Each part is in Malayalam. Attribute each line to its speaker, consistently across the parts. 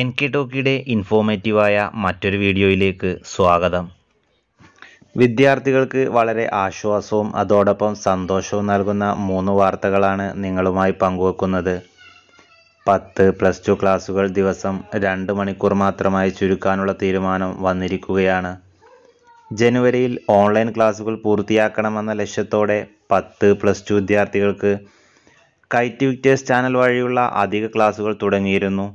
Speaker 1: എൻ കെ ടോക്കിയുടെ ഇൻഫോർമേറ്റീവായ മറ്റൊരു വീഡിയോയിലേക്ക് സ്വാഗതം വിദ്യാർത്ഥികൾക്ക് വളരെ ആശ്വാസവും അതോടൊപ്പം സന്തോഷവും നൽകുന്ന മൂന്ന് വാർത്തകളാണ് നിങ്ങളുമായി പങ്കുവെക്കുന്നത് പത്ത് പ്ലസ് ടു ക്ലാസ്സുകൾ ദിവസം രണ്ട് മണിക്കൂർ മാത്രമായി ചുരുക്കാനുള്ള തീരുമാനം വന്നിരിക്കുകയാണ് ജനുവരിയിൽ ഓൺലൈൻ ക്ലാസ്സുകൾ പൂർത്തിയാക്കണമെന്ന ലക്ഷ്യത്തോടെ പത്ത് പ്ലസ് ടു വിദ്യാർത്ഥികൾക്ക് കൈറ്റ് വിക്റ്റേഴ്സ് ചാനൽ വഴിയുള്ള അധിക ക്ലാസ്സുകൾ തുടങ്ങിയിരുന്നു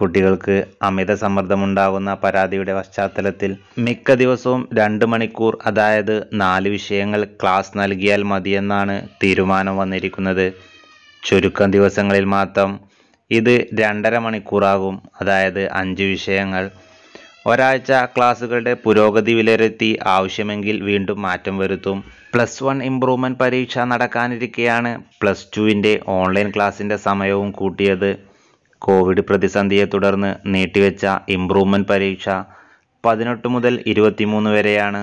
Speaker 1: കുട്ടികൾക്ക് അമിത സമ്മർദ്ദമുണ്ടാകുന്ന പരാതിയുടെ പശ്ചാത്തലത്തിൽ മിക്ക ദിവസവും രണ്ട് മണിക്കൂർ അതായത് നാല് വിഷയങ്ങൾ ക്ലാസ് നൽകിയാൽ മതിയെന്നാണ് തീരുമാനം വന്നിരിക്കുന്നത് ചുരുക്കം ദിവസങ്ങളിൽ മാത്രം ഇത് രണ്ടര മണിക്കൂറാകും അതായത് അഞ്ച് വിഷയങ്ങൾ ഒരാഴ്ച ക്ലാസ്സുകളുടെ പുരോഗതി വിലയിരുത്തി ആവശ്യമെങ്കിൽ വീണ്ടും മാറ്റം വരുത്തും പ്ലസ് വൺ ഇംപ്രൂവ്മെൻറ്റ് പരീക്ഷ നടക്കാനിരിക്കെയാണ് പ്ലസ് ടുവിൻ്റെ ഓൺലൈൻ ക്ലാസ്സിൻ്റെ സമയവും കൂട്ടിയത് കോവിഡ് പ്രതിസന്ധിയെ തുടർന്ന് നീട്ടിവെച്ച ഇംപ്രൂവ്മെൻറ്റ് പരീക്ഷ പതിനെട്ട് മുതൽ ഇരുപത്തിമൂന്ന് വരെയാണ്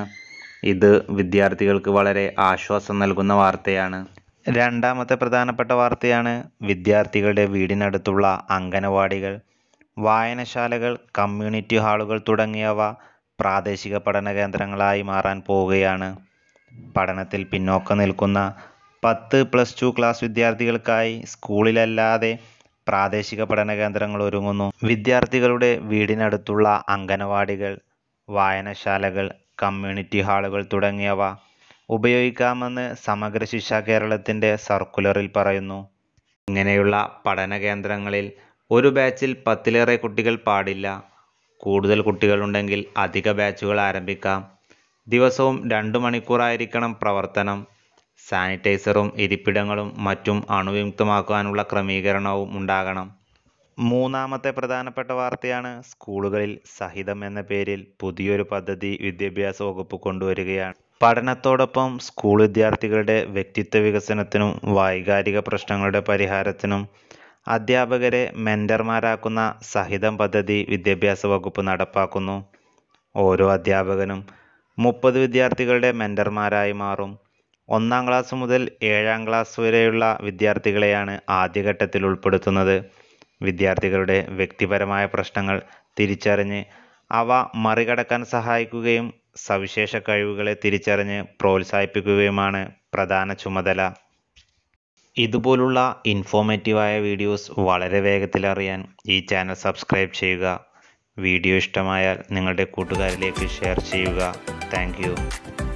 Speaker 1: ഇത് വിദ്യാർത്ഥികൾക്ക് വളരെ ആശ്വാസം നൽകുന്ന വാർത്തയാണ് രണ്ടാമത്തെ പ്രധാനപ്പെട്ട വാർത്തയാണ് വിദ്യാർത്ഥികളുടെ വീടിനടുത്തുള്ള അംഗനവാടികൾ വായനശാലകൾ കമ്മ്യൂണിറ്റി ഹാളുകൾ തുടങ്ങിയവ പ്രാദേശിക പഠന കേന്ദ്രങ്ങളായി മാറാൻ പോവുകയാണ് പഠനത്തിൽ പിന്നോക്കം നിൽക്കുന്ന പത്ത് പ്ലസ് ടു ക്ലാസ് വിദ്യാർത്ഥികൾക്കായി സ്കൂളിലല്ലാതെ പ്രാദേശിക പഠന കേന്ദ്രങ്ങൾ ഒരുങ്ങുന്നു വിദ്യാർത്ഥികളുടെ വീടിനടുത്തുള്ള അംഗനവാടികൾ വായനശാലകൾ കമ്മ്യൂണിറ്റി ഹാളുകൾ തുടങ്ങിയവ ഉപയോഗിക്കാമെന്ന് സമഗ്ര ശിക്ഷ കേരളത്തിൻ്റെ സർക്കുലറിൽ പറയുന്നു ഇങ്ങനെയുള്ള പഠന കേന്ദ്രങ്ങളിൽ ഒരു ബാച്ചിൽ പത്തിലേറെ കുട്ടികൾ പാടില്ല കൂടുതൽ കുട്ടികളുണ്ടെങ്കിൽ അധിക ബാച്ചുകൾ ആരംഭിക്കാം ദിവസവും രണ്ട് മണിക്കൂറായിരിക്കണം പ്രവർത്തനം സാനിറ്റൈസറും ഇരിപ്പിടങ്ങളും മറ്റും അണുവിമുക്തമാക്കുവാനുള്ള ക്രമീകരണവും ഉണ്ടാകണം മൂന്നാമത്തെ പ്രധാനപ്പെട്ട വാർത്തയാണ് സ്കൂളുകളിൽ സഹിതം എന്ന പേരിൽ പുതിയൊരു പദ്ധതി വിദ്യാഭ്യാസ വകുപ്പ് കൊണ്ടുവരികയാണ് പഠനത്തോടൊപ്പം സ്കൂൾ വിദ്യാർത്ഥികളുടെ വ്യക്തിത്വ വികസനത്തിനും വൈകാരിക പ്രശ്നങ്ങളുടെ പരിഹാരത്തിനും അധ്യാപകരെ മെൻറ്റർമാരാക്കുന്ന സഹിതം പദ്ധതി വിദ്യാഭ്യാസ വകുപ്പ് നടപ്പാക്കുന്നു ഓരോ അധ്യാപകനും മുപ്പത് വിദ്യാർത്ഥികളുടെ മെൻറ്റർമാരായി മാറും ഒന്നാം ക്ലാസ് മുതൽ ഏഴാം ക്ലാസ് വരെയുള്ള വിദ്യാർത്ഥികളെയാണ് ആദ്യഘട്ടത്തിൽ ഉൾപ്പെടുത്തുന്നത് വിദ്യാർത്ഥികളുടെ വ്യക്തിപരമായ പ്രശ്നങ്ങൾ തിരിച്ചറിഞ്ഞ് അവ മറികടക്കാൻ സഹായിക്കുകയും സവിശേഷ കഴിവുകളെ തിരിച്ചറിഞ്ഞ് പ്രോത്സാഹിപ്പിക്കുകയുമാണ് പ്രധാന ചുമതല ഇതുപോലുള്ള ഇൻഫോർമേറ്റീവായ വീഡിയോസ് വളരെ വേഗത്തിൽ അറിയാൻ ഈ ചാനൽ സബ്സ്ക്രൈബ് ചെയ്യുക വീഡിയോ ഇഷ്ടമായാൽ നിങ്ങളുടെ കൂട്ടുകാരിലേക്ക് ഷെയർ ചെയ്യുക താങ്ക്